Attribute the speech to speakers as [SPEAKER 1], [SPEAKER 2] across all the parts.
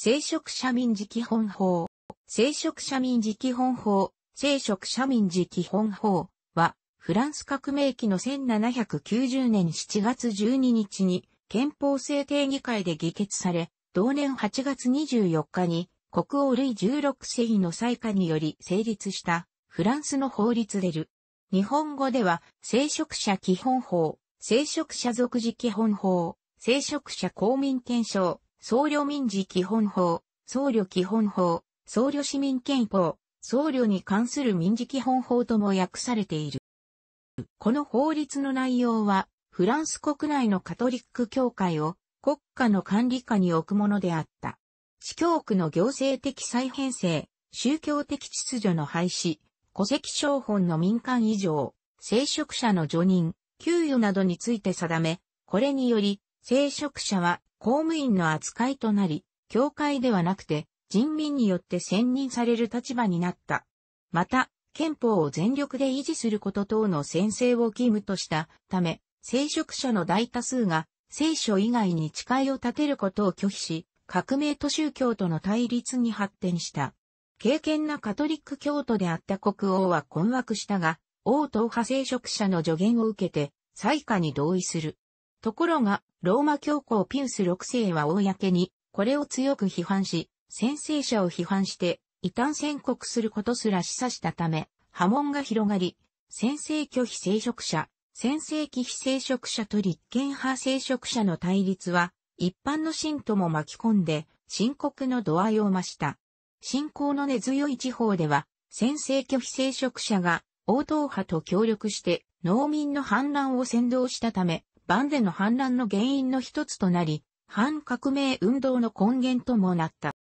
[SPEAKER 1] 聖職者民事基本法、聖職者民事基本法、聖職者民事基本法は、フランス革命期の1790年7月12日に憲法制定議会で議決され、同年8月24日に国王類16世の裁下により成立したフランスの法律でる。日本語では、聖職者基本法、聖職者属事基本法、聖職者公民憲章、僧侶民事基本法、僧侶基本法、僧侶市民憲法、僧侶に関する民事基本法とも訳されている。この法律の内容は、フランス国内のカトリック教会を国家の管理下に置くものであった。司教区の行政的再編成、宗教的秩序の廃止、戸籍商本の民間以上、聖職者の除任、給与などについて定め、これにより、聖職者は公務員の扱いとなり、教会ではなくて、人民によって選任される立場になった。また、憲法を全力で維持すること等の宣誓を義務としたため、聖職者の大多数が聖書以外に誓いを立てることを拒否し、革命と宗教との対立に発展した。敬虔なカトリック教徒であった国王は困惑したが、王党派聖職者の助言を受けて、最下に同意する。ところが、ローマ教皇ピウス6世は公に、これを強く批判し、先制者を批判して、異端宣告することすら示唆したため、波紋が広がり、先制拒否聖職者、先制忌非聖職者と立憲派聖職者の対立は、一般の信徒も巻き込んで、深刻の度合いを増した。信仰の根強い地方では、先制拒否聖職者が、応答派と協力して、農民の反乱を扇動したため、晩での反乱の原因の一つとなり、反革命運動の根源ともなった。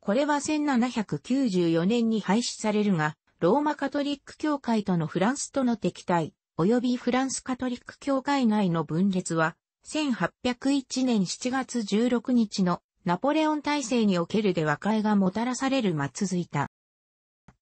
[SPEAKER 1] これは1794年に廃止されるが、ローマカトリック教会とのフランスとの敵対、及びフランスカトリック教会内の分裂は、1801年7月16日のナポレオン体制におけるで和解がもたらされるま続いた。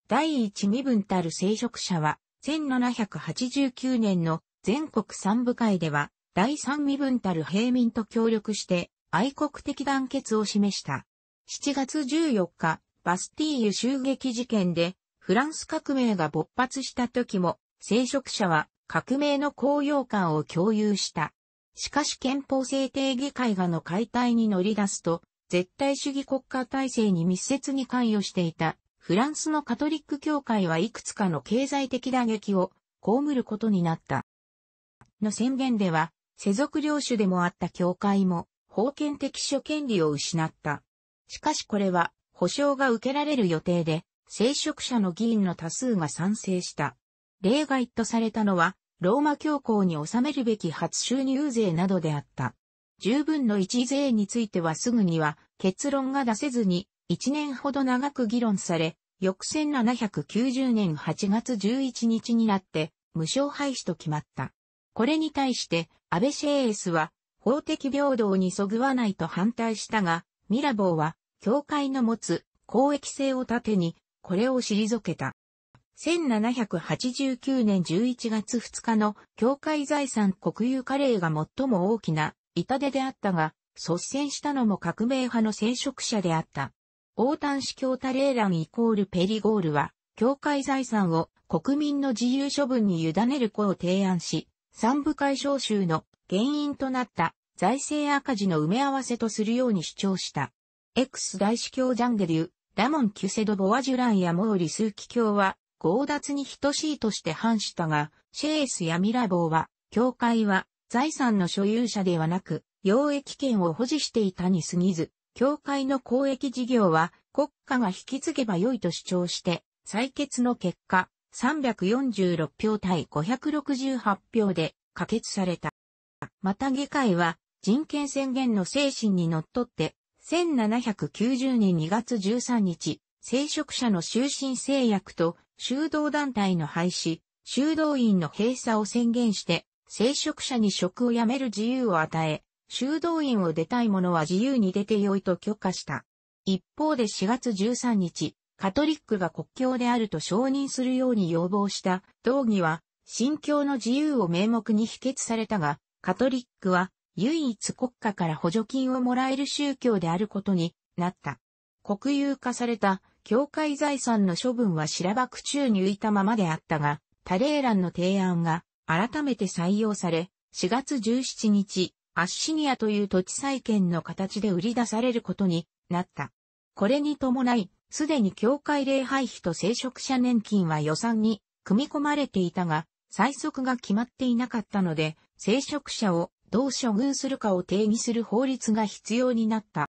[SPEAKER 1] 第一身分たる聖職者は、1789年の全国三部会では、第三身分たる平民と協力して、愛国的団結を示した。7月14日、バスティーユ襲撃事件で、フランス革命が勃発した時も、聖職者は革命の高揚感を共有した。しかし憲法制定議会がの解体に乗り出すと、絶対主義国家体制に密接に関与していたフランスのカトリック教会はいくつかの経済的打撃を被ることになった。の宣言では、世俗領主でもあった教会も、封建的諸権利を失った。しかしこれは、保証が受けられる予定で、聖職者の議員の多数が賛成した。例外とされたのは、ローマ教皇に納めるべき初収入税などであった。十分の一税についてはすぐには結論が出せずに、一年ほど長く議論され、翌1790年8月11日になって、無償廃止と決まった。これに対して、安倍シェーエスは、法的平等にそぐわないと反対したが、ミラボーは、教会の持つ公益性を盾に、これを退けた。1789年11月2日の教会財産国有化令が最も大きな痛手であったが、率先したのも革命派の聖職者であった。大丹司教多令欄イコールペリゴールは、教会財産を国民の自由処分に委ねる子を提案し、三部会召集の原因となった財政赤字の埋め合わせとするように主張した。X 大司教ジャンデリュ、ラモン・キュセド・ボワジュランやモーリ・スーキ教は、強奪に等しいとして反したが、シェースやミラボーは、教会は財産の所有者ではなく、養益権を保持していたに過ぎず、教会の公益事業は国家が引き継げば良いと主張して、採決の結果、346票対568票で可決された。また議会は人権宣言の精神にのっとって、1790年2月13日、聖職者の終身制約と修道団体の廃止、修道院の閉鎖を宣言して、聖職者に職を辞める自由を与え、修道院を出たい者は自由に出てよいと許可した。一方で4月13日、カトリックが国教であると承認するように要望した道義は、信教の自由を名目に否決されたが、カトリックは唯一国家から補助金をもらえる宗教であることになった。国有化された教会財産の処分は白く中に浮いたままであったが、タレーランの提案が改めて採用され、4月17日、アッシニアという土地債権の形で売り出されることになった。これに伴い、すでに教会礼拝費と聖職者年金は予算に組み込まれていたが、最速が決まっていなかったので、聖職者をどう処遇するかを定義する法律が必要になった。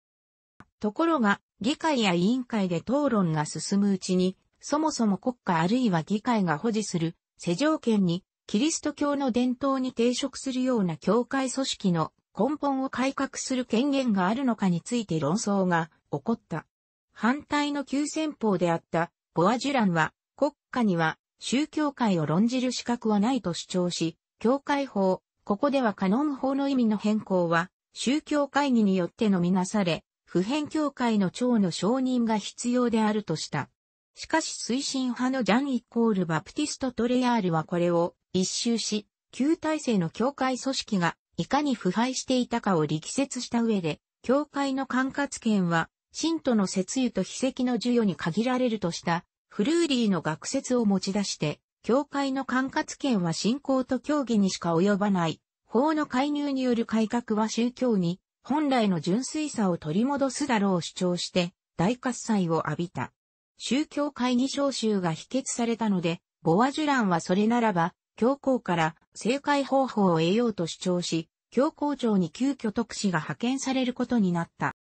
[SPEAKER 1] ところが、議会や委員会で討論が進むうちに、そもそも国家あるいは議会が保持する、施条件に、キリスト教の伝統に抵触するような教会組織の根本を改革する権限があるのかについて論争が起こった。反対の急戦法であったボアジュランは国家には宗教界を論じる資格はないと主張し、教会法、ここではカノン法の意味の変更は宗教会議によってのみなされ、普遍教会の長の承認が必要であるとした。しかし推進派のジャン・イコール・バプティスト・トレヤールはこれを一周し、旧体制の教会組織がいかに腐敗していたかを力説した上で、教会の管轄権は信徒の節油と秘跡の授与に限られるとした、フルーリーの学説を持ち出して、教会の管轄権は信仰と教義にしか及ばない。法の介入による改革は宗教に本来の純粋さを取り戻すだろう主張して大喝采を浴びた。宗教会議召集が否決されたので、ボアジュランはそれならば、教皇から正解方法を得ようと主張し、教皇庁に急遽特使が派遣されることになった。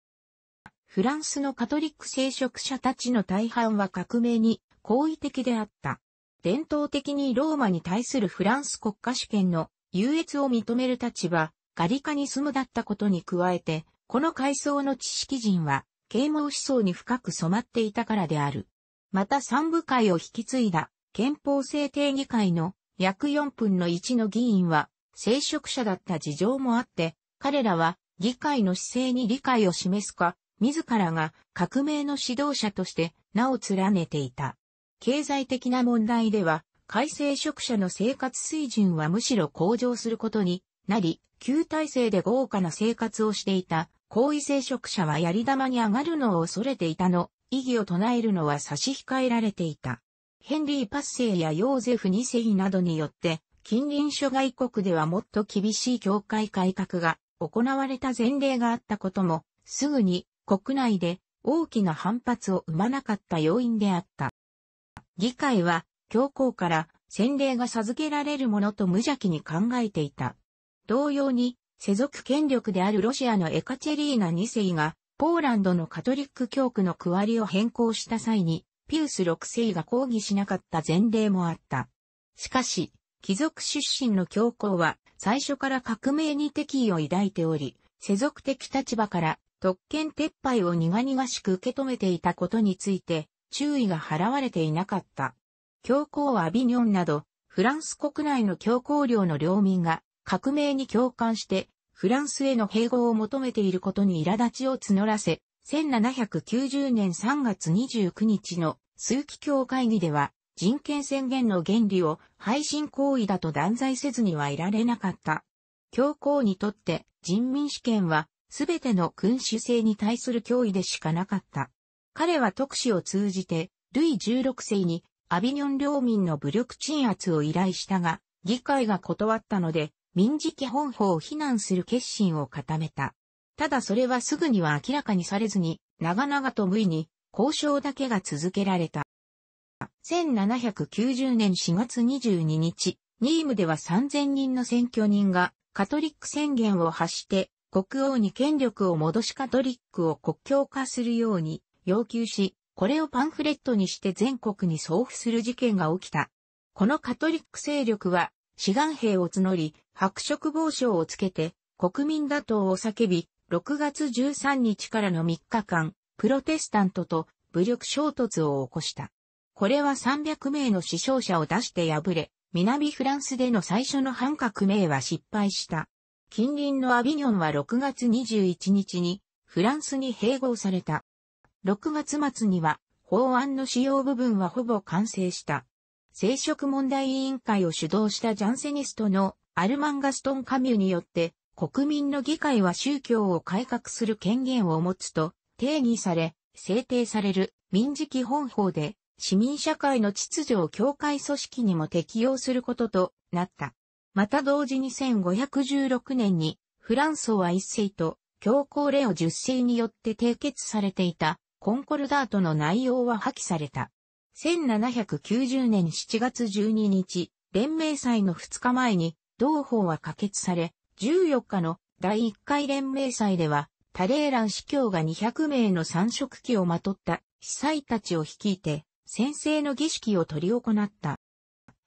[SPEAKER 1] フランスのカトリック聖職者たちの大半は革命に好意的であった。伝統的にローマに対するフランス国家主権の優越を認める立場、ガリカに住むだったことに加えて、この階層の知識人は、啓蒙思想に深く染まっていたからである。また三部会を引き継いだ憲法制定議会の約4分の1の議員は、聖職者だった事情もあって、彼らは議会の姿勢に理解を示すか、自らが革命の指導者として名を連ねていた。経済的な問題では、改正職者の生活水準はむしろ向上することになり、旧体制で豪華な生活をしていた、高位聖職者はやり玉に上がるのを恐れていたの、意義を唱えるのは差し控えられていた。ヘンリー・パッセイやヨーゼフ2世などによって、近隣諸外国ではもっと厳しい教会改革が行われた前例があったことも、すぐに国内で大きな反発を生まなかった要因であった。議会は教皇から洗礼が授けられるものと無邪気に考えていた。同様に、世俗権力であるロシアのエカチェリーナ2世が、ポーランドのカトリック教区の区割りを変更した際に、ピウス6世が抗議しなかった前例もあった。しかし、貴族出身の教皇は、最初から革命に敵意を抱いており、世俗的立場から特権撤廃を苦々しく受け止めていたことについて注意が払われていなかった。教皇アビニョンなど、フランス国内の教皇領の領民が革命に共感してフランスへの併合を求めていることに苛立ちを募らせ、1790年3月29日の数期教会議では人権宣言の原理を配信行為だと断罪せずにはいられなかった。教皇にとって人民主権はすべての君主制に対する脅威でしかなかった。彼は特使を通じて、ルイ16世にアビニョン領民の武力鎮圧を依頼したが、議会が断ったので、民事基本法を非難する決心を固めた。ただそれはすぐには明らかにされずに、長々と無意に交渉だけが続けられた。1790年4月22日、ニームでは3000人の選挙人がカトリック宣言を発して国王に権力を戻しカトリックを国教化するように要求し、これをパンフレットにして全国に送付する事件が起きた。このカトリック勢力は、志願兵を募り、白色帽子をつけて、国民打倒を叫び、6月13日からの3日間、プロテスタントと武力衝突を起こした。これは300名の死傷者を出して敗れ、南フランスでの最初の反革命は失敗した。近隣のアビニョンは6月21日にフランスに併合された。6月末には法案の使用部分はほぼ完成した。生殖問題委員会を主導したジャンセニストのアルマンガストン・カミュによって国民の議会は宗教を改革する権限を持つと定義され、制定される民事基本法で市民社会の秩序を教会組織にも適用することとなった。また同時に1516年に、フランソワ一世と、教皇レオ10世によって締結されていた、コンコルダートの内容は破棄された。1790年7月12日、連盟祭の2日前に、同法は可決され、14日の第1回連盟祭では、タレーラン司教が200名の三色旗をまとった司祭たちを率いて、先制の儀式を取り行った。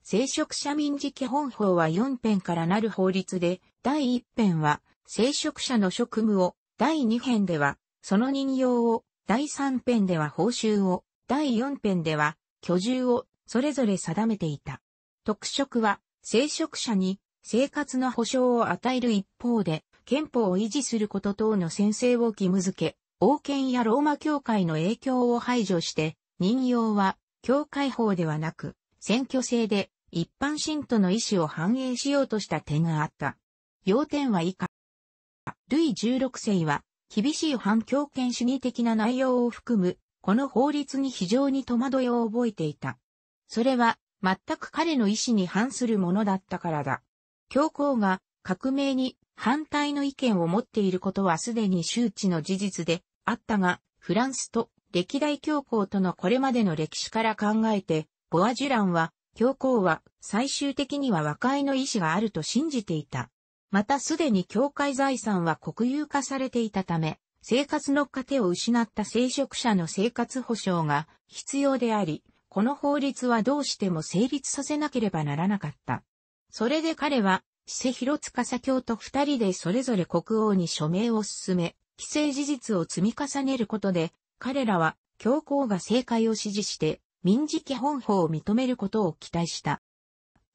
[SPEAKER 1] 聖職者民事基本法は4編からなる法律で、第1編は、聖職者の職務を、第2編では、その任用を、第3編では報酬を、第4編では、居住を、それぞれ定めていた。特色は、聖職者に、生活の保障を与える一方で、憲法を維持すること等の宣誓を義務付け、王権やローマ教会の影響を排除して、任用は、教会法ではなく、選挙制で一般信徒の意思を反映しようとした点があった。要点は以下。ルイ16世は、厳しい反共権主義的な内容を含む、この法律に非常に戸惑いを覚えていた。それは、全く彼の意思に反するものだったからだ。教皇が革命に反対の意見を持っていることはすでに周知の事実であったが、フランスと歴代教皇とのこれまでの歴史から考えて、ボアジュランは、教皇は最終的には和解の意思があると信じていた。またすでに教会財産は国有化されていたため、生活の糧を失った聖職者の生活保障が必要であり、この法律はどうしても成立させなければならなかった。それで彼は、瀬広司教と二人でそれぞれ国王に署名を進め、既成事実を積み重ねることで、彼らは教皇が政界を支持して民事基本法を認めることを期待した。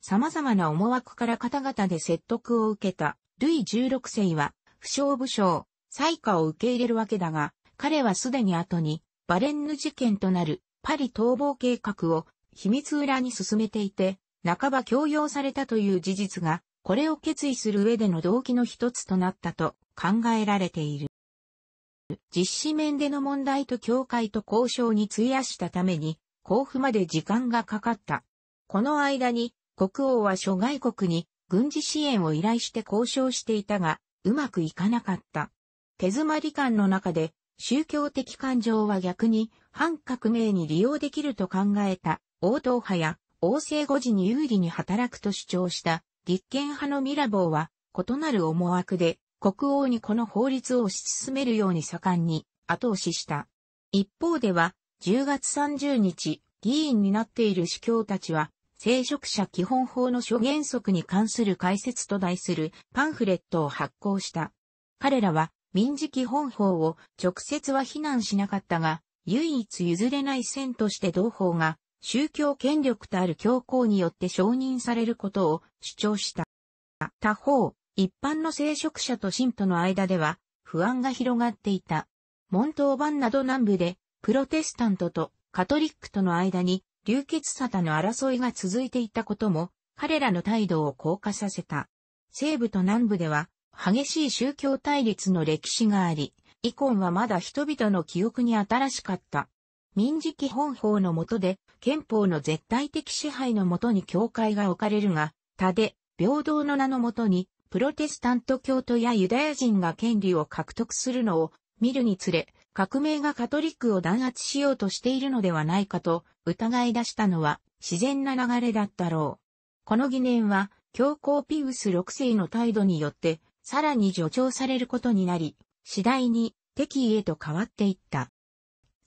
[SPEAKER 1] 様々な思惑から方々で説得を受けた、ルイ16世は、不詳不将、裁下を受け入れるわけだが、彼はすでに後に、バレンヌ事件となる、パリ逃亡計画を、秘密裏に進めていて、半ば強要されたという事実が、これを決意する上での動機の一つとなったと考えられている。実施面での問題と協会と交渉に費やしたために、交付まで時間がかかった。この間に、国王は諸外国に軍事支援を依頼して交渉していたが、うまくいかなかった。手詰まり感の中で、宗教的感情は逆に反革命に利用できると考えた王党派や王政護時に有利に働くと主張した立憲派のミラボーは異なる思惑で国王にこの法律を推し進めるように盛んに後押しした。一方では10月30日、議員になっている司教たちは、聖職者基本法の諸原則に関する解説と題するパンフレットを発行した。彼らは、民事基本法を直接は非難しなかったが、唯一譲れない線として同法が、宗教権力とある教皇によって承認されることを主張した。他方、一般の聖職者と信徒の間では、不安が広がっていた。門ントなど南部でプロテスタントとカトリックとの間に流血沙汰の争いが続いていたことも、彼らの態度を硬化させた。西部と南部では、激しい宗教対立の歴史があり、イコンはまだ人々の記憶に新しかった。民事基本法の下で、憲法の絶対的支配の下に教会が置かれるが、他で、平等の名の下に、プロテスタント教徒やユダヤ人が権利を獲得するのを見るにつれ、革命がカトリックを弾圧しようとしているのではないかと疑い出したのは自然な流れだったろう。この疑念は教皇ピウス6世の態度によってさらに助長されることになり、次第に敵意へと変わっていった。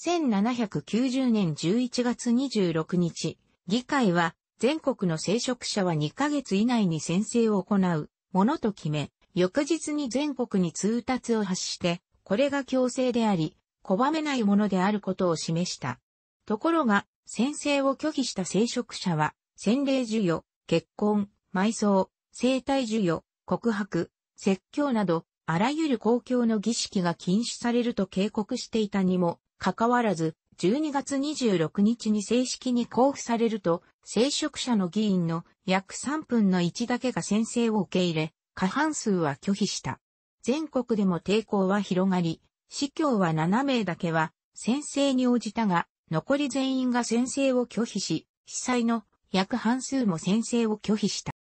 [SPEAKER 1] 1790年11月26日、議会は全国の聖職者は2ヶ月以内に宣誓を行うものと決め、翌日に全国に通達を発して、これが強制であり、拒めないものであることを示した。ところが、宣誓を拒否した聖職者は、洗礼授与、結婚、埋葬、生体授与、告白、説教など、あらゆる公共の儀式が禁止されると警告していたにも、かかわらず、12月26日に正式に交付されると、聖職者の議員の約3分の1だけが宣誓を受け入れ、過半数は拒否した。全国でも抵抗は広がり、司教は7名だけは先制に応じたが、残り全員が先制を拒否し、被災の約半数も先制を拒否した。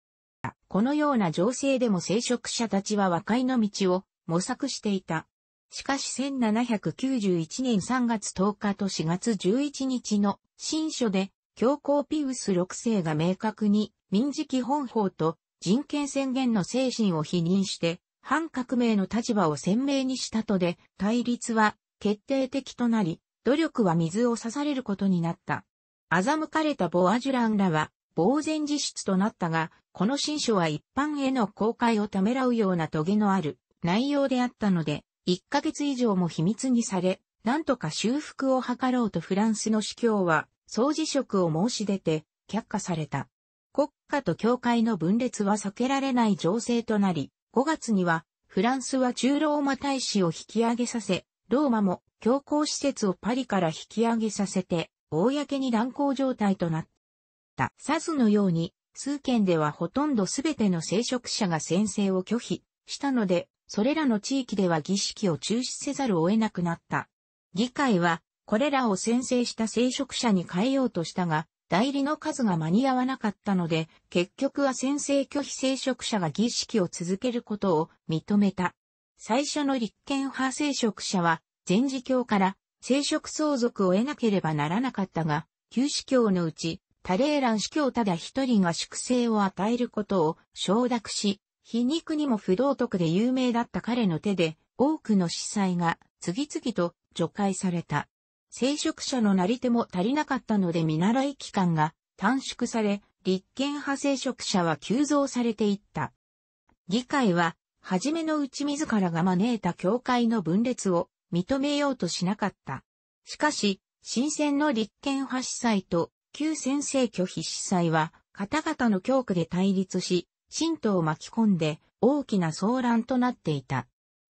[SPEAKER 1] このような情勢でも聖職者たちは和解の道を模索していた。しかし1791年3月10日と4月11日の新書で、教皇ピウス6世が明確に民事基本法と人権宣言の精神を否認して、反革命の立場を鮮明にしたとで、対立は決定的となり、努力は水を刺されることになった。欺かれたボアジュランらは、呆然自失となったが、この新書は一般への公開をためらうようなトゲのある内容であったので、1ヶ月以上も秘密にされ、なんとか修復を図ろうとフランスの司教は、総辞職を申し出て、却下された。国家と教会の分裂は避けられない情勢となり、5月には、フランスは中ローマ大使を引き上げさせ、ローマも教皇施設をパリから引き上げさせて、公に乱行状態となった。サズのように、数件ではほとんどすべての聖職者が宣誓を拒否したので、それらの地域では儀式を中止せざるを得なくなった。議会は、これらを宣誓した聖職者に変えようとしたが、代理の数が間に合わなかったので、結局は先制拒否聖職者が儀式を続けることを認めた。最初の立憲派聖職者は、前寺教から聖職相続を得なければならなかったが、旧司教のうち、タレーラン司教ただ一人が粛清を与えることを承諾し、皮肉にも不道徳で有名だった彼の手で、多くの司祭が次々と除外された。聖職者のなり手も足りなかったので見習い期間が短縮され、立憲派聖職者は急増されていった。議会は、初めのうち自らが招いた教会の分裂を認めようとしなかった。しかし、新選の立憲派司祭と旧先生拒否司祭は、方々の教区で対立し、信徒を巻き込んで大きな騒乱となっていた。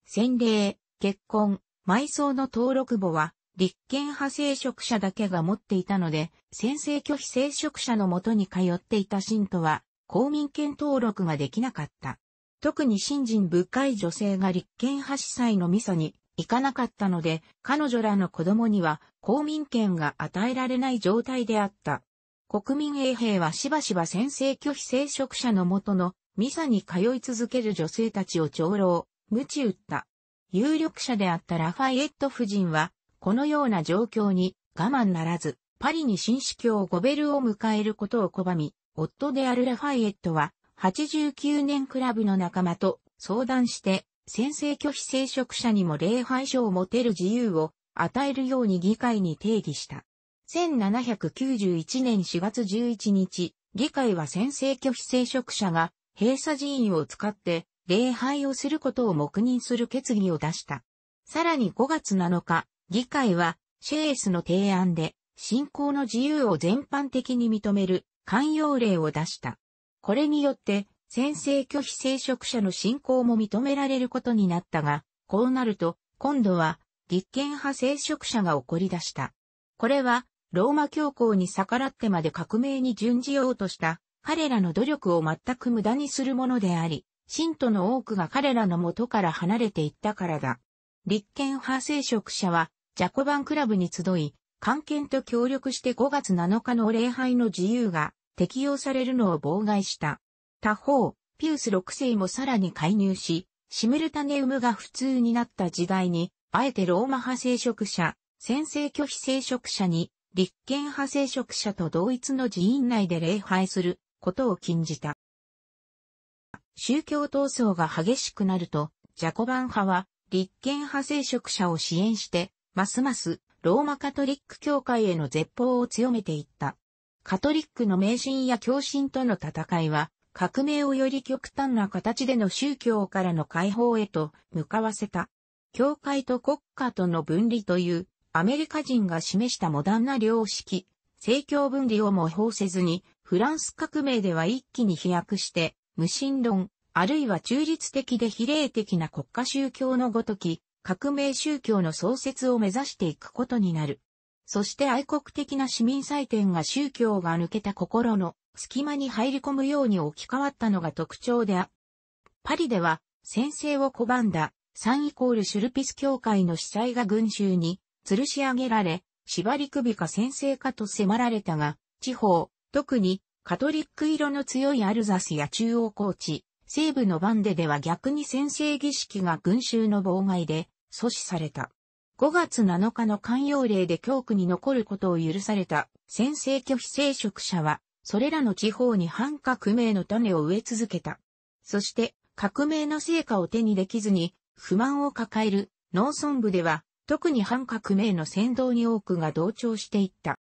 [SPEAKER 1] 洗礼、結婚、埋葬の登録簿は立憲派聖職者だけが持っていたので、先制拒否聖職者のもとに通っていた信徒は、公民権登録ができなかった。特に信心深い女性が立憲派司祭のミサに行かなかったので、彼女らの子供には公民権が与えられない状態であった。国民衛兵はしばしば先制拒否聖職者のもとのミサに通い続ける女性たちを長老、無知打った。有力者であったラファイエット夫人は、このような状況に我慢ならず、パリに新司教ゴベルを迎えることを拒み、夫であるラファイエットは、89年クラブの仲間と相談して、先制拒否聖職者にも礼拝書を持てる自由を与えるように議会に定義した。1791年4月11日、議会は先制拒否聖職者が閉鎖寺院を使って礼拝をすることを黙認する決議を出した。さらに5月7日、議会は、シェースの提案で、信仰の自由を全般的に認める寛容令を出した。これによって、先制拒否聖職者の信仰も認められることになったが、こうなると、今度は、立憲派聖職者が起こり出した。これは、ローマ教皇に逆らってまで革命に準じようとした、彼らの努力を全く無駄にするものであり、信徒の多くが彼らの元から離れていったからだ。立憲派聖職者は、ジャコバンクラブに集い、関係と協力して5月7日の礼拝の自由が適用されるのを妨害した。他方、ピウス6世もさらに介入し、シムルタネウムが普通になった時代に、あえてローマ派聖職者、先制拒否聖職者に、立憲派聖職者と同一の寺院内で礼拝することを禁じた。宗教闘争が激しくなると、ジャコバン派は、立憲派聖職者を支援して、ますますローマカトリック教会への絶望を強めていった。カトリックの迷信や狂信との戦いは、革命をより極端な形での宗教からの解放へと向かわせた。教会と国家との分離というアメリカ人が示したモダンな良識、政教分離を模倣せずに、フランス革命では一気に飛躍して、無神論、あるいは中立的で比例的な国家宗教のごとき、革命宗教の創設を目指していくことになる。そして愛国的な市民祭典が宗教が抜けた心の隙間に入り込むように置き換わったのが特徴であ。パリでは、先制を拒んだ、サンイコールシュルピス教会の司祭が群衆に吊るし上げられ、縛り首か先生かと迫られたが、地方、特にカトリック色の強いアルザスや中央高地、西部のバンデでは逆に先制儀式が群衆の妨害で阻止された。5月7日の寛容令で教区に残ることを許された先制拒否聖職者は、それらの地方に反革命の種を植え続けた。そして、革命の成果を手にできずに、不満を抱える農村部では、特に反革命の先導に多くが同調していった。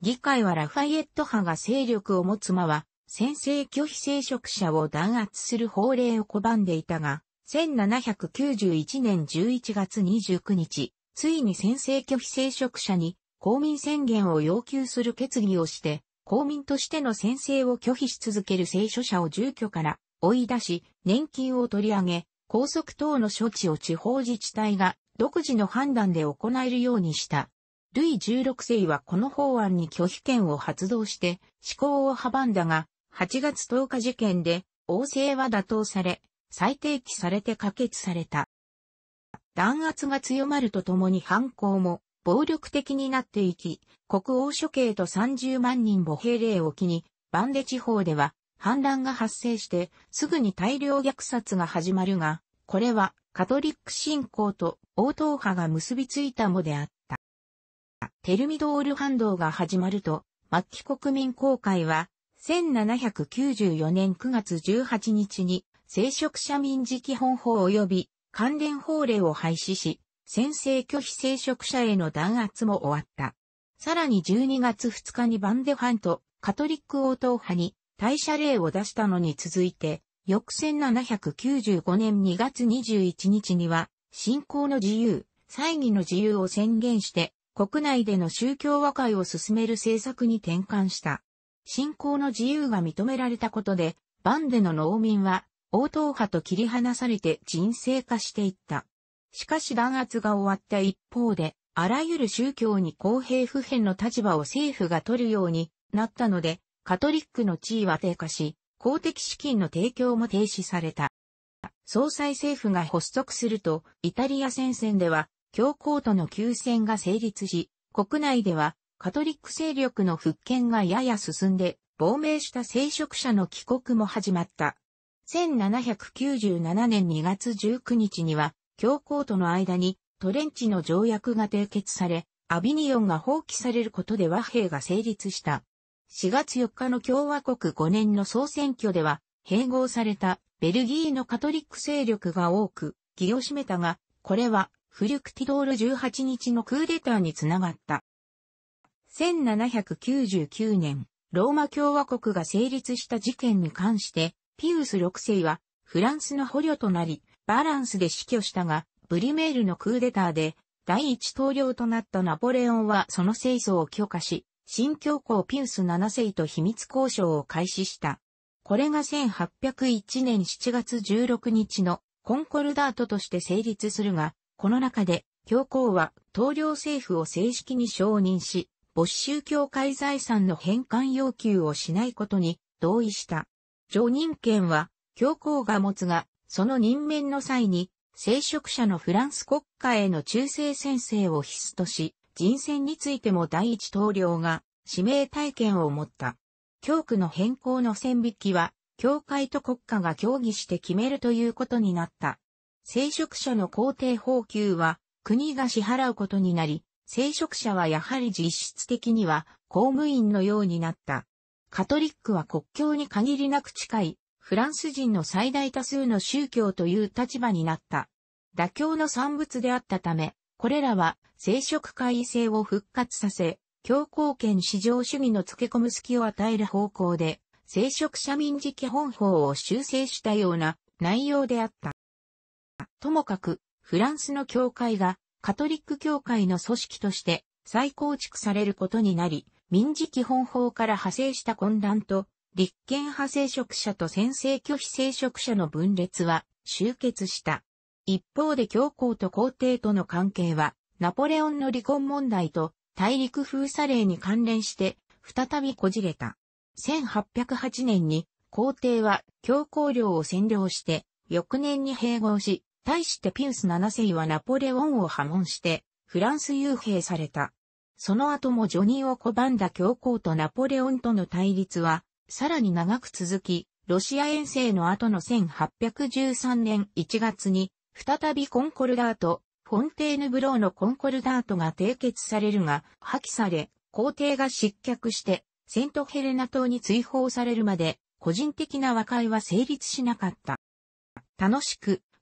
[SPEAKER 1] 議会はラファイエット派が勢力を持つまは、先制拒否聖職者を弾圧する法令を拒んでいたが、1791年11月29日、ついに先制拒否聖職者に公民宣言を要求する決議をして、公民としての先制を拒否し続ける聖書者を住居から追い出し、年金を取り上げ、拘束等の処置を地方自治体が独自の判断で行えるようにした。ルイ16世はこの法案に拒否権を発動して、施行を阻んだが、8月10日事件で、王政は打倒され、再提起されて可決された。弾圧が強まるとともに反抗も暴力的になっていき、国王処刑と30万人母兵令を機に、バンデ地方では反乱が発生してすぐに大量虐殺が始まるが、これはカトリック信仰と王党派が結びついたもであった。テルミドール反動が始まると、末期国民公会は1794年9月18日に、聖職者民事基本法及び関連法令を廃止し、先制拒否聖職者への弾圧も終わった。さらに12月2日にバンデファンとカトリック応答派に退社令を出したのに続いて、翌1795年2月21日には、信仰の自由、祭儀の自由を宣言して、国内での宗教和解を進める政策に転換した。信仰の自由が認められたことで、バンデの農民は、王答派と切り離されて人生化していった。しかし弾圧が終わった一方で、あらゆる宗教に公平不変の立場を政府が取るようになったので、カトリックの地位は低下し、公的資金の提供も停止された。総裁政府が発足すると、イタリア戦線では、教皇との休戦が成立し、国内ではカトリック勢力の復権がやや進んで、亡命した聖職者の帰国も始まった。1797年2月19日には、教皇との間にトレンチの条約が締結され、アビニオンが放棄されることで和平が成立した。4月4日の共和国5年の総選挙では、併合されたベルギーのカトリック勢力が多く、気を占めたが、これは、フリュクティドール18日のクーデターにつながった。1799年、ローマ共和国が成立した事件に関して、ピウス6世はフランスの捕虜となり、バランスで死去したが、ブリメールのクーデターで第一統領となったナポレオンはその清掃を許可し、新教皇ピウス7世と秘密交渉を開始した。これが1801年7月16日のコンコルダートとして成立するが、この中で教皇は統領政府を正式に承認し、没収協会財産の返還要求をしないことに同意した。常任権は教皇が持つが、その任免の際に、聖職者のフランス国家への忠誠宣誓を必須とし、人選についても第一統領が指名体験を持った。教区の変更の線引きは、教会と国家が協議して決めるということになった。聖職者の皇帝報給は、国が支払うことになり、聖職者はやはり実質的には公務員のようになった。カトリックは国境に限りなく近い、フランス人の最大多数の宗教という立場になった。妥協の産物であったため、これらは聖職会異性を復活させ、強行権至上主義の付け込む隙を与える方向で、聖職者民事基本法を修正したような内容であった。ともかく、フランスの教会がカトリック教会の組織として再構築されることになり、民事基本法から派生した混乱と、立憲派聖職者と先制拒否聖職者の分裂は終結した。一方で教皇と皇帝との関係は、ナポレオンの離婚問題と大陸封鎖令に関連して再びこじれた。1808年に皇帝は教皇領を占領して翌年に併合し、対してピウス7世はナポレオンを破門して、フランス遊兵された。その後もジョニーを拒んだ教皇とナポレオンとの対立は、さらに長く続き、ロシア遠征の後の1813年1月に、再びコンコルダート、フォンテーヌブローのコンコルダートが締結されるが、破棄され、皇帝が失脚して、セントヘレナ島に追放されるまで、個人的な和解は成立しなかった。楽しく、